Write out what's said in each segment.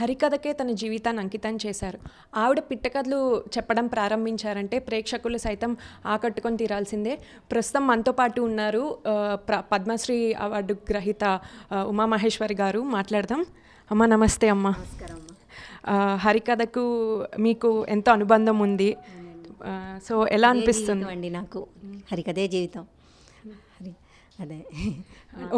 హరికథకే తన జీవితాన్ని అంకితం చేశారు ఆవిడ పిట్టకథలు చెప్పడం ప్రారంభించారంటే ప్రేక్షకులు సైతం ఆకట్టుకొని తీరాల్సిందే ప్రస్తుతం మనతో పాటు ఉన్నారు పద్మశ్రీ అవార్డు గ్రహీత ఉమామహేశ్వరి గారు మాట్లాడదాం అమ్మ నమస్తే అమ్మ హరికథకు మీకు ఎంతో అనుబంధం ఉంది సో ఎలా అనిపిస్తుంది అండి నాకు హరికథే జీవితం అదే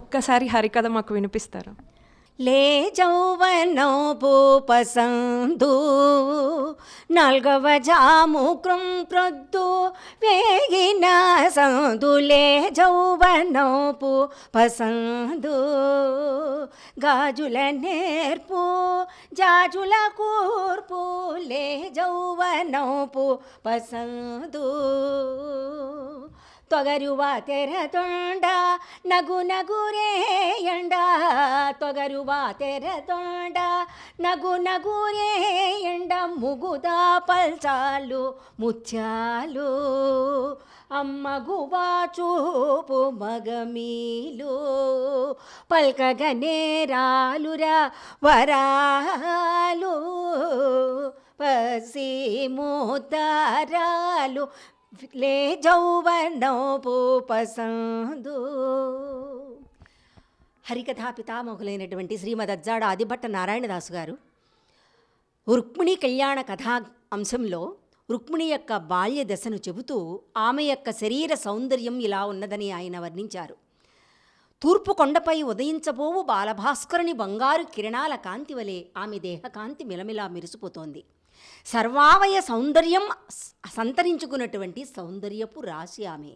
ఒక్కసారి హరికథ మాకు వినిపిస్తారా ले जनोपो पसन्दु नल्गवजामुक्रुं प्रदु वेगिनासु ले जौ वनोपो पसु गाजुल नेपो जाजुला कुर्पु ले जौ वनोपो पसु ತೊಗರುವ ತೆರ ತೊಂಡ ನಗು ನಗುರೇಯಂಡ ತೊಗರುವ ತೆರ ತೊಂಡ ನಗು ನಗುರೇಯಂಡ ಮುಗುದ ಪಲ್ಸಾಲು ಮುಚ್ಚಾಲು అమ్మగువా చూపు మగమీలు పల్కగనే రాలురా వరాలు పసి మూతారాలు ले జౌవనోపసందు హరికథా పితామహులైనటువంటి శ్రీమదజ్జాడ ఆదిభట్ట నారాయణదాసు గారు రుక్మిణి కళ్యాణ కథా అంశంలో రుక్మిణి యొక్క బాల్య దశను చెబుతూ ఆమె యొక్క శరీర సౌందర్యం ఇలా ఉన్నదని ఆయన వర్ణించారు తూర్పు కొండపై ఉదయించబోవు బాలభాస్కరుని బంగారు కిరణాల కాంతి వలె ఆమె దేహకాంతి మిలమిలా మెరిసిపోతోంది సర్వావయ సౌందర్యం సంతరించుకున్నటువంటి సౌందర్యపు రాశి ఆమె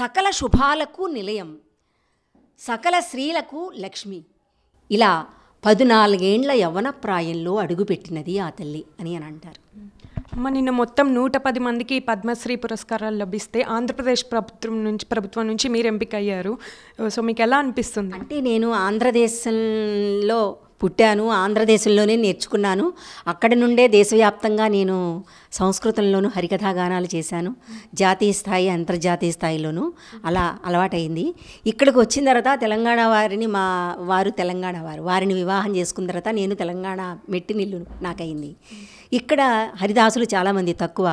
సకల శుభాలకు నిలయం సకల స్త్రీలకు లక్ష్మి ఇలా పద్నాలుగేండ్ల యవన ప్రాయంలో అడుగుపెట్టినది ఆ తల్లి అని అని అంటారు అమ్మ నిన్న మొత్తం నూట పది మందికి పద్మశ్రీ పురస్కారాలు లభిస్తే ఆంధ్రప్రదేశ్ ప్రభుత్వం నుంచి ప్రభుత్వం నుంచి మీరు ఎంపిక అయ్యారు సో మీకు ఎలా అనిపిస్తుంది అంటే నేను ఆంధ్రదేశంలో పుట్టాను ఆంధ్రదేశంలోనే నేర్చుకున్నాను అక్కడి నుండే దేశవ్యాప్తంగా నేను సంస్కృతంలోనూ హరికథాగానాలు చేశాను జాతీయ స్థాయి అంతర్జాతీయ స్థాయిలోనూ అలా అలవాటైంది ఇక్కడికి వచ్చిన తర్వాత తెలంగాణ వారిని మా వారు తెలంగాణ వారు వారిని వివాహం చేసుకున్న తర్వాత నేను తెలంగాణ మెట్టినిల్లు నాకైంది ఇక్కడ హరిదాసులు చాలామంది తక్కువ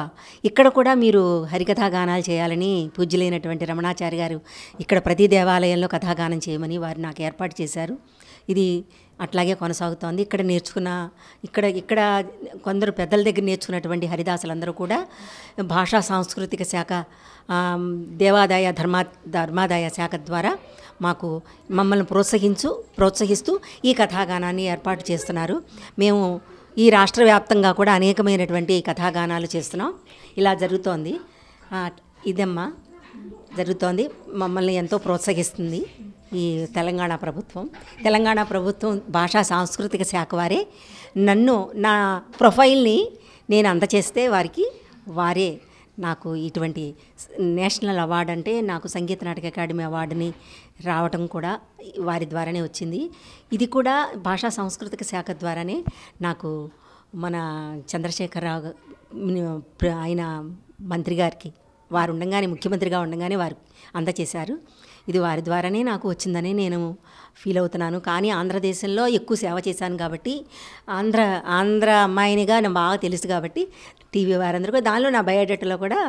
ఇక్కడ కూడా మీరు హరికథాగానాలు చేయాలని పూజ్యులైనటువంటి రమణాచారి గారు ఇక్కడ ప్రతి దేవాలయంలో కథాగానం చేయమని వారు నాకు ఏర్పాటు చేశారు ఇది అట్లాగే కొనసాగుతోంది ఇక్కడ నేర్చుకున్న ఇక్కడ ఇక్కడ కొందరు పెద్దల దగ్గర నేర్చుకున్నటువంటి హరిదాసులందరూ కూడా భాషా సాంస్కృతిక శాఖ దేవాదాయ ధర్మా ధర్మాదాయ శాఖ ద్వారా మాకు మమ్మల్ని ప్రోత్సహించు ప్రోత్సహిస్తూ ఈ కథాగానాన్ని ఏర్పాటు చేస్తున్నారు మేము ఈ రాష్ట్ర వ్యాప్తంగా కూడా అనేకమైనటువంటి కథాగానాలు చేస్తున్నాం ఇలా జరుగుతోంది ఇదమ్మా జరుగుతోంది మమ్మల్ని ఎంతో ప్రోత్సహిస్తుంది ఈ తెలంగాణ ప్రభుత్వం తెలంగాణ ప్రభుత్వం భాషా సాంస్కృతిక శాఖ వారే నన్ను నా ప్రొఫైల్ని నేను అందచేస్తే వారికి వారే నాకు ఇటువంటి నేషనల్ అవార్డు అంటే నాకు సంగీత నాటక అకాడమీ అవార్డుని రావటం కూడా వారి ద్వారానే వచ్చింది ఇది కూడా భాషా సాంస్కృతిక శాఖ ద్వారానే నాకు మన చంద్రశేఖరరావు ఆయన మంత్రి గారికి వారు ఉండగానే ముఖ్యమంత్రిగా ఉండగానే వారు అందచేశారు ఇది వారి ద్వారానే నాకు వచ్చిందని నేను ఫీల్ అవుతున్నాను కానీ ఆంధ్రదేశంలో ఎక్కువ సేవ చేశాను కాబట్టి ఆంధ్ర ఆంధ్ర అమ్మాయినిగా నాకు బాగా తెలుసు కాబట్టి టీవీ వారందరూ కూడా దానిలో నా బయోడేటాలో కూడా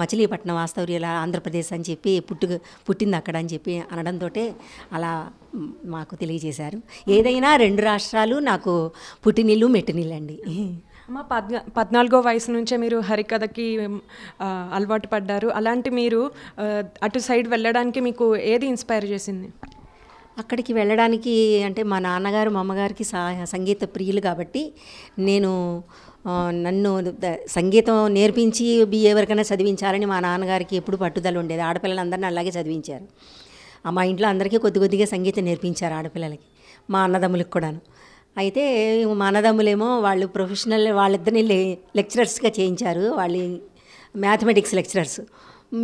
మచిలీపట్నం వాస్తవర్యుల ఆంధ్రప్రదేశ్ అని చెప్పి పుట్టు పుట్టింది అక్కడ అని చెప్పి అనడంతో అలా మాకు తెలియజేశారు ఏదైనా రెండు రాష్ట్రాలు నాకు పుట్టినీళ్ళు మెట్టినీళ్ళు అండి అమ్మ పద్నా పద్నాలుగో వయసు నుంచే మీరు హరికథకి అలవాటు పడ్డారు అలాంటి మీరు అటు సైడ్ వెళ్ళడానికి మీకు ఏది ఇన్స్పైర్ చేసింది అక్కడికి వెళ్ళడానికి అంటే మా నాన్నగారు మా అమ్మగారికి సంగీత ప్రియులు కాబట్టి నేను నన్ను సంగీతం నేర్పించి బిఏ వరకైనా చదివించాలని మా నాన్నగారికి ఎప్పుడు పట్టుదల ఉండేది ఆడపిల్లలందరినీ అలాగే చదివించారు మా ఇంట్లో అందరికీ కొద్ది కొద్దిగా సంగీతం నేర్పించారు ఆడపిల్లలకి మా అన్నదమ్ములకు కూడాను అయితే మానదమ్ములేమో వాళ్ళు ప్రొఫెషనల్ వాళ్ళిద్దరిని లెక్చరర్స్గా చేయించారు వాళ్ళు మ్యాథమెటిక్స్ లెక్చరర్స్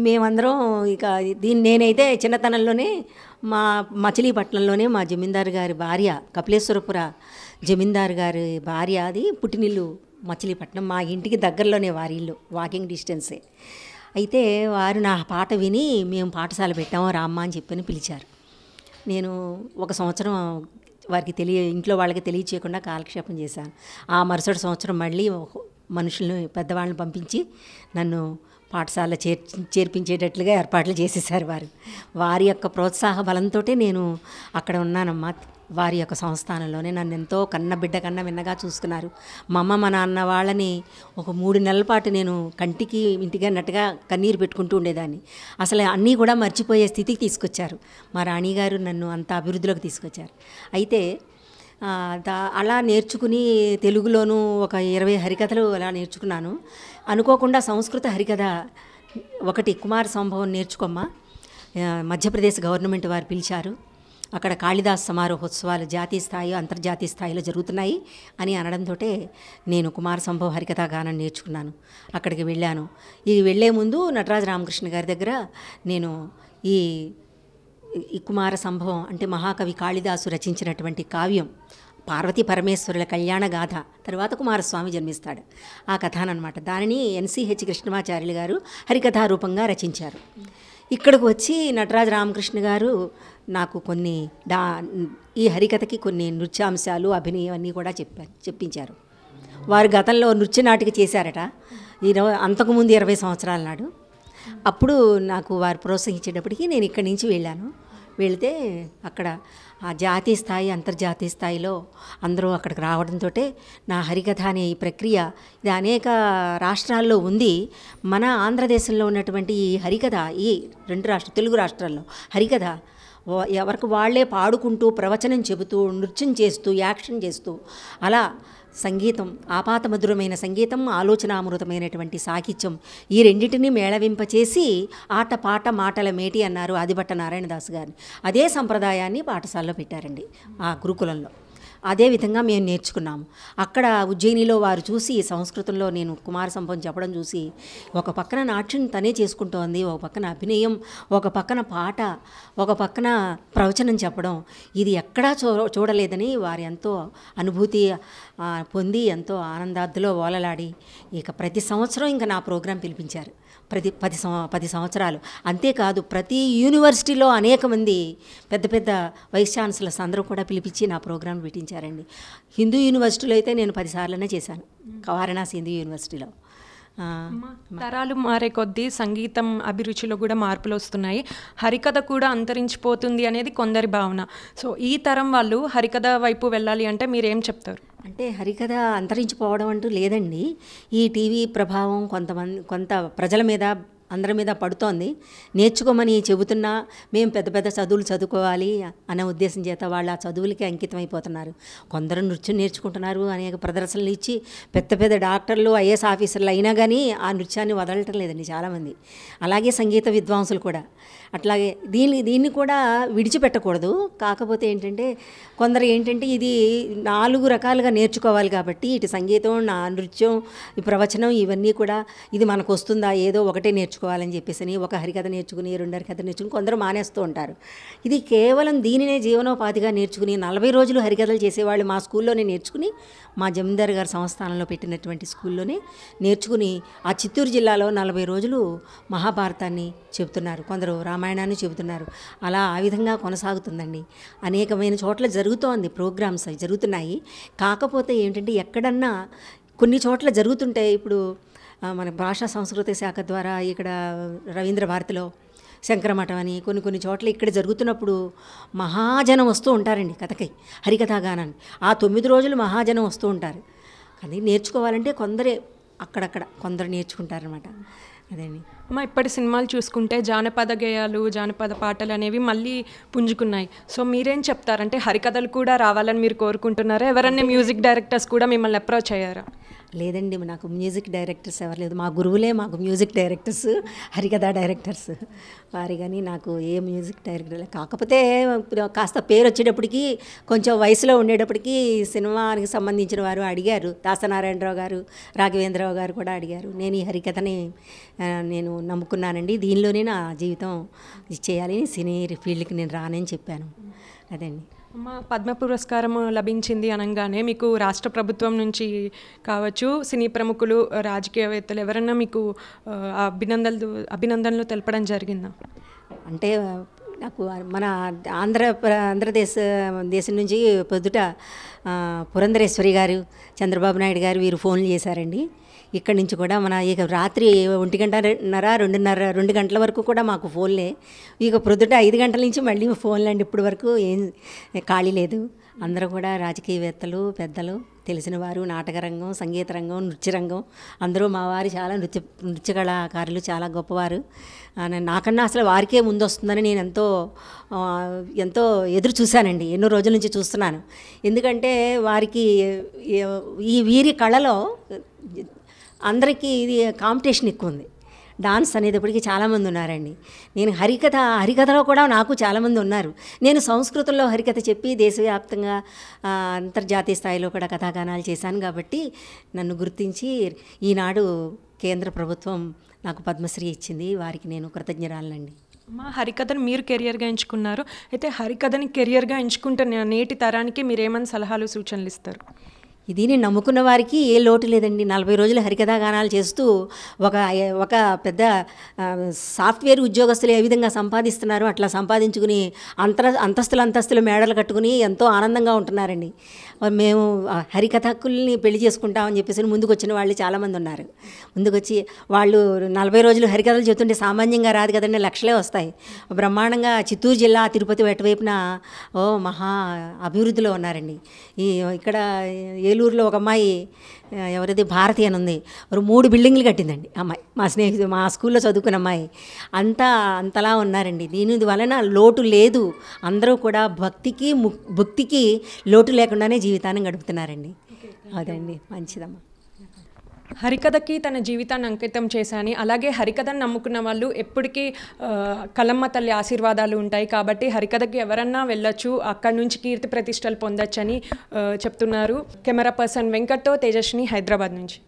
మేమందరం ఇక దీన్ని నేనైతే చిన్నతనంలోనే మా మచిలీపట్నంలోనే మా జమీందారు గారి భార్య కపిలేశ్వరపుర జమీందారు గారి భార్య అది పుట్టినిల్లు మచిలీపట్నం మా ఇంటికి దగ్గరలోనే వారి ఇల్లు వాకింగ్ డిస్టెన్సే అయితే వారు నా పాట విని మేము పాఠశాల పెట్టాము రామ్మ అని చెప్పని పిలిచారు నేను ఒక సంవత్సరం వారికి తెలియ ఇంట్లో వాళ్ళకి తెలియచేయకుండా కాలక్షేపం చేశాను ఆ మరుసటి సంవత్సరం మళ్ళీ మనుషులను పెద్దవాళ్ళని పంపించి నన్ను పాఠశాల చేర్ చేర్పించేటట్లుగా ఏర్పాట్లు చేసేసారు వారు వారి యొక్క ప్రోత్సాహ బలంతో నేను అక్కడ ఉన్నానమ్మా వారి యొక్క సంస్థానంలోనే నన్ను ఎంతో కన్న బిడ్డ కన్న విన్నగా చూసుకున్నారు మా అమ్మ మా నాన్న వాళ్ళని ఒక మూడు నెలల పాటు నేను కంటికి ఇంటికి అన్నట్టుగా కన్నీరు పెట్టుకుంటూ ఉండేదాన్ని అసలు అన్నీ కూడా మర్చిపోయే స్థితికి తీసుకొచ్చారు మా రాణిగారు నన్ను అంత అభివృద్ధిలోకి తీసుకొచ్చారు అయితే అలా నేర్చుకుని తెలుగులోనూ ఒక ఇరవై హరికథలు అలా నేర్చుకున్నాను అనుకోకుండా సంస్కృత హరికథ ఒకటి కుమార సంభవం నేర్చుకోమ్మా మధ్యప్రదేశ్ గవర్నమెంట్ వారు పిలిచారు అక్కడ కాళిదాస్ సమారోహోత్సవాలు జాతీయ స్థాయి అంతర్జాతీయ స్థాయిలో జరుగుతున్నాయి అని అనడంతో నేను కుమార సంభవ హరికథా గానం నేర్చుకున్నాను అక్కడికి వెళ్ళాను ఈ వెళ్లే ముందు నటరాజ రామకృష్ణ గారి దగ్గర నేను ఈ కుమార సంభవం అంటే మహాకవి కాళిదాసు రచించినటువంటి కావ్యం పార్వతీ పరమేశ్వరుల కళ్యాణ గాథ తర్వాత కుమారస్వామి జన్మిస్తాడు ఆ కథానమాట దానిని ఎన్సిహెచ్ కృష్ణమాచార్యులు గారు హరికథారూపంగా రచించారు ఇక్కడికి వచ్చి నటరాజ రామకృష్ణ గారు నాకు కొన్ని డా ఈ హరికథకి కొన్ని నృత్యాంశాలు అభినయం అన్నీ కూడా చెప్పారు చెప్పించారు వారు గతంలో నృత్య నాటిక చేశారట ఇరవై అంతకుముందు ఇరవై సంవత్సరాల నాడు అప్పుడు నాకు వారు ప్రోత్సహించేటప్పటికీ నేను ఇక్కడి నుంచి వెళ్ళాను వెళితే అక్కడ ఆ జాతీయ స్థాయి అంతర్జాతీయ స్థాయిలో అందరూ అక్కడికి రావడంతో నా హరికథ అనే ఈ ప్రక్రియ ఇది అనేక రాష్ట్రాల్లో ఉంది మన ఆంధ్రదేశంలో ఉన్నటువంటి ఈ హరికథ ఈ రెండు రాష్ట్ర తెలుగు రాష్ట్రాల్లో హరికథ ఎవరికి వాళ్లే పాడుకుంటూ ప్రవచనం చెబుతూ నృత్యం చేస్తూ యాక్షన్ చేస్తూ అలా సంగీతం ఆపాతమధురమైన సంగీతం ఆలోచనామృతమైనటువంటి సాహిత్యం ఈ రెండింటినీ మేళవింపచేసి ఆట పాట మాటల మేటి అన్నారు ఆదిభట్ట నారాయణదాస్ గారిని అదే సంప్రదాయాన్ని పాఠశాలలో పెట్టారండి ఆ గురుకులంలో అదే విధంగా మేము నేర్చుకున్నాము అక్కడ ఉజ్జయినిలో వారు చూసి సంస్కృతంలో నేను కుమార సంపం చెప్పడం చూసి ఒక పక్కన నాట్యం తనే చేసుకుంటోంది ఒక పక్కన అభినయం ఒక పక్కన పాట ఒక పక్కన ప్రవచనం చెప్పడం ఇది ఎక్కడా చూ చూడలేదని వారు ఎంతో అనుభూతి పొంది ఎంతో ఆనందార్థలో ఓలలాడి ఇక ప్రతి సంవత్సరం ఇంకా నా ప్రోగ్రాం పిలిపించారు ప్రతి పది సంవ పది సంవత్సరాలు అంతేకాదు ప్రతి యూనివర్సిటీలో అనేక మంది పెద్ద పెద్ద వైస్ ఛాన్సలర్స్ అందరూ కూడా పిలిపించి నా ప్రోగ్రాం పెట్టించారండి హిందూ యూనివర్సిటీలో అయితే నేను పదిసార్లనే చేశాను వారణాసి హిందూ యూనివర్సిటీలో తరాలు మారే కొద్దీ సంగీతం అభిరుచిలో కూడా మార్పులు వస్తున్నాయి హరికథ కూడా అంతరించిపోతుంది అనేది కొందరి భావన సో ఈ తరం వాళ్ళు హరికథ వైపు వెళ్ళాలి అంటే మీరేం చెప్తారు అంటే హరికథ అంతరించిపోవడం అంటూ లేదండి ఈ టీవీ ప్రభావం కొంతమంది కొంత ప్రజల మీద అందరి మీద పడుతోంది నేర్చుకోమని చెబుతున్నా మేము పెద్ద పెద్ద చదువులు చదువుకోవాలి అనే ఉద్దేశం చేత వాళ్ళ ఆ చదువులకి అంకితం అయిపోతున్నారు కొందరు నృత్యం నేర్చుకుంటున్నారు అనేక ప్రదర్శనలు ఇచ్చి పెద్ద పెద్ద డాక్టర్లు ఐఏఎస్ ఆఫీసర్లు అయినా కానీ ఆ నృత్యాన్ని వదలటం లేదండి చాలామంది అలాగే సంగీత విద్వాంసులు కూడా అట్లాగే దీన్ని దీన్ని కూడా విడిచిపెట్టకూడదు కాకపోతే ఏంటంటే కొందరు ఏంటంటే ఇది నాలుగు రకాలుగా నేర్చుకోవాలి కాబట్టి ఇటు సంగీతం నా నృత్యం ఈ ప్రవచనం ఇవన్నీ కూడా ఇది మనకు వస్తుందా ఏదో ఒకటే నేర్చుకోవాలని చెప్పేసి ఒక హరికథ నేర్చుకుని రెండు హరికథ నేర్చుకుని కొందరు మానేస్తూ ఉంటారు ఇది కేవలం దీనినే జీవనోపాధిగా నేర్చుకుని నలభై రోజులు హరికథలు చేసేవాళ్ళు మా స్కూల్లోనే నేర్చుకుని మా జమీందార్ గారి సంస్థానంలో పెట్టినటువంటి స్కూల్లోనే నేర్చుకుని ఆ చిత్తూరు జిల్లాలో నలభై రోజులు మహాభారతాన్ని చెబుతున్నారు కొందరు రామ రామాయణాన్ని చెబుతున్నారు అలా ఆ విధంగా కొనసాగుతుందండి అనేకమైన చోట్ల జరుగుతోంది ప్రోగ్రామ్స్ అవి జరుగుతున్నాయి కాకపోతే ఏంటంటే ఎక్కడన్నా కొన్ని చోట్ల జరుగుతుంటే ఇప్పుడు మన భాషా సంస్కృతి శాఖ ద్వారా ఇక్కడ రవీంద్ర భారతిలో శంకరమఠం అని కొన్ని కొన్ని చోట్ల ఇక్కడ జరుగుతున్నప్పుడు మహాజనం వస్తూ ఉంటారండి కథకై హరికథాగానాన్ని ఆ తొమ్మిది రోజులు మహాజనం వస్తూ ఉంటారు కానీ నేర్చుకోవాలంటే కొందరే అక్కడక్కడ కొందరు నేర్చుకుంటారనమాట అదే అండి మా ఇప్పటి సినిమాలు చూసుకుంటే జానపద గేయాలు జానపద పాటలు అనేవి మళ్ళీ పుంజుకున్నాయి సో మీరేం చెప్తారంటే హరికథలు కూడా రావాలని మీరు కోరుకుంటున్నారా ఎవరన్నా మ్యూజిక్ డైరెక్టర్స్ కూడా మిమ్మల్ని అప్రోచ్ అయ్యారా లేదండి నాకు మ్యూజిక్ డైరెక్టర్స్ ఎవరు లేదు మా గురువులే మాకు మ్యూజిక్ డైరెక్టర్స్ హరికథ డైరెక్టర్స్ వారి కానీ నాకు ఏ మ్యూజిక్ డైరెక్టర్ కాకపోతే కాస్త పేరు వచ్చేటప్పటికి కొంచెం వయసులో ఉండేటప్పటికి సినిమాకి సంబంధించిన వారు అడిగారు దాసనారాయణరావు గారు రాఘవేంద్రరావు గారు కూడా అడిగారు నేను ఈ హరికథని నేను నమ్ముకున్నానండి దీనిలోనే నా జీవితం చేయాలి సినీ ఫీల్డ్కి నేను రానని చెప్పాను అదండి అమ్మ పద్మ పురస్కారం లభించింది అనగానే మీకు రాష్ట్ర ప్రభుత్వం నుంచి కావచ్చు సినీ ప్రముఖులు రాజకీయవేత్తలు ఎవరన్నా మీకు అభినందనలు అభినందనలు తెలపడం జరిగిందా అంటే నాకు మన ఆంధ్ర ఆంధ్రదేశ దేశం నుంచి పొద్దుట పురంధరేశ్వరి గారు చంద్రబాబు నాయుడు గారు వీరు ఫోన్లు చేశారండి ఇక్కడి నుంచి కూడా మన ఇక రాత్రి ఒంటి గంటన్నర రెండున్నర రెండు గంటల వరకు కూడా మాకు ఫోన్లే ఇక ప్రొద్దుట ఐదు గంటల నుంచి మళ్ళీ అండి ఇప్పటి వరకు ఏం ఖాళీ లేదు అందరూ కూడా రాజకీయవేత్తలు పెద్దలు తెలిసిన వారు నాటకరంగం సంగీత రంగం నృత్య రంగం అందరూ మా వారు చాలా నృత్య నృత్య కళాకారులు చాలా గొప్పవారు నాకన్నా అసలు వారికే ముందు వస్తుందని నేను ఎంతో ఎంతో ఎదురు చూశానండి ఎన్నో రోజుల నుంచి చూస్తున్నాను ఎందుకంటే వారికి ఈ వీరి కళలో అందరికీ ఇది కాంపిటీషన్ ఎక్కువ ఉంది డాన్స్ అనేటప్పటికీ చాలామంది ఉన్నారండి నేను హరికథ హరికథలో కూడా నాకు చాలామంది ఉన్నారు నేను సంస్కృతంలో హరికథ చెప్పి దేశవ్యాప్తంగా అంతర్జాతీయ స్థాయిలో కూడా కథాగానాలు చేశాను కాబట్టి నన్ను గుర్తించి ఈనాడు కేంద్ర ప్రభుత్వం నాకు పద్మశ్రీ ఇచ్చింది వారికి నేను కృతజ్ఞరాలండి మా హరికథను మీరు కెరియర్గా ఎంచుకున్నారు అయితే హరికథని కెరియర్గా ఎంచుకుంటే నేటి తరానికి ఏమైనా సలహాలు సూచనలు ఇస్తారు ఇది నేను నమ్ముకున్న వారికి ఏ లోటు లేదండి నలభై రోజులు హరికథా గానాలు చేస్తూ ఒక ఒక పెద్ద సాఫ్ట్వేర్ ఉద్యోగస్తులు ఏ విధంగా సంపాదిస్తున్నారు అట్లా సంపాదించుకుని అంతర అంతస్తులు అంతస్తులు మేడలు కట్టుకుని ఎంతో ఆనందంగా ఉంటున్నారండి మేము హరికథకుల్ని పెళ్లి చేసుకుంటామని చెప్పేసి ముందుకు వచ్చిన వాళ్ళు చాలామంది ఉన్నారు ముందుకొచ్చి వాళ్ళు నలభై రోజులు హరికథలు చెబుతుంటే సామాన్యంగా రాదు కదండి లక్షలే వస్తాయి బ్రహ్మాండంగా చిత్తూరు జిల్లా తిరుపతి ఎటువైపున ఓ మహా అభివృద్ధిలో ఉన్నారండి ఈ ఇక్కడ ఏలూరులో ఒక అమ్మాయి ఎవరైతే భారతి అని ఉంది మూడు బిల్డింగ్లు కట్టిందండి అమ్మాయి మా స్నేహితుడు మా స్కూల్లో చదువుకున్న అమ్మాయి అంతా అంతలా ఉన్నారండి దీని వలన లోటు లేదు అందరూ కూడా భక్తికి భక్తికి లోటు లేకుండానే జీవితాన్ని గడుపుతున్నారండి అదండి మంచిదమ్మా హరికథకి తన జీవితాన్ని అంకితం చేశాను అలాగే హరికథను నమ్ముకున్న వాళ్ళు ఎప్పటికీ కలమ్మ తల్లి ఆశీర్వాదాలు ఉంటాయి కాబట్టి హరికథకి ఎవరన్నా వెళ్ళొచ్చు అక్కడి నుంచి కీర్తి ప్రతిష్టలు పొందొచ్చని చెప్తున్నారు కెమెరా పర్సన్ వెంకట్తో తేజస్ని హైదరాబాద్ నుంచి